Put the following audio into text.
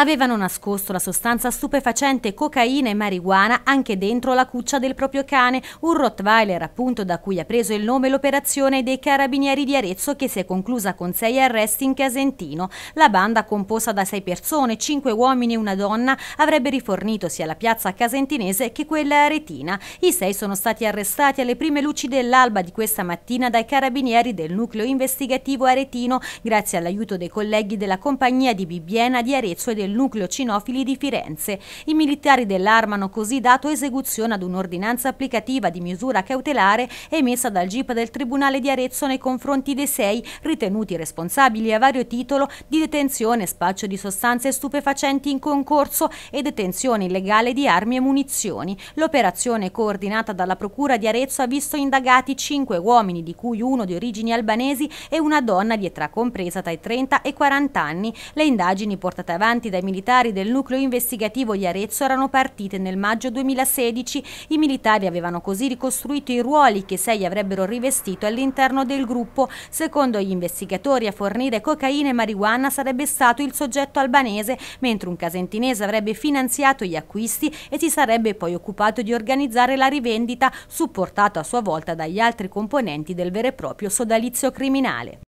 avevano nascosto la sostanza stupefacente cocaina e marijuana anche dentro la cuccia del proprio cane, un Rottweiler appunto da cui ha preso il nome l'operazione dei carabinieri di Arezzo che si è conclusa con sei arresti in Casentino. La banda composta da sei persone, cinque uomini e una donna, avrebbe rifornito sia la piazza casentinese che quella aretina. I sei sono stati arrestati alle prime luci dell'alba di questa mattina dai carabinieri del nucleo investigativo aretino grazie all'aiuto dei colleghi della compagnia di Bibbiena di Arezzo e del del nucleo cinofili di Firenze. I militari dell'Arma hanno così dato esecuzione ad un'ordinanza applicativa di misura cautelare emessa dal GIP del Tribunale di Arezzo nei confronti dei sei ritenuti responsabili a vario titolo di detenzione, spaccio di sostanze stupefacenti in concorso e detenzione illegale di armi e munizioni. L'operazione coordinata dalla Procura di Arezzo ha visto indagati cinque uomini, di cui uno di origini albanesi e una donna di età compresa tra i 30 e i 40 anni. Le indagini portate avanti dai ai militari del nucleo investigativo di Arezzo erano partite nel maggio 2016. I militari avevano così ricostruito i ruoli che sei avrebbero rivestito all'interno del gruppo. Secondo gli investigatori a fornire cocaina e marijuana sarebbe stato il soggetto albanese, mentre un casentinese avrebbe finanziato gli acquisti e si sarebbe poi occupato di organizzare la rivendita, supportato a sua volta dagli altri componenti del vero e proprio sodalizio criminale.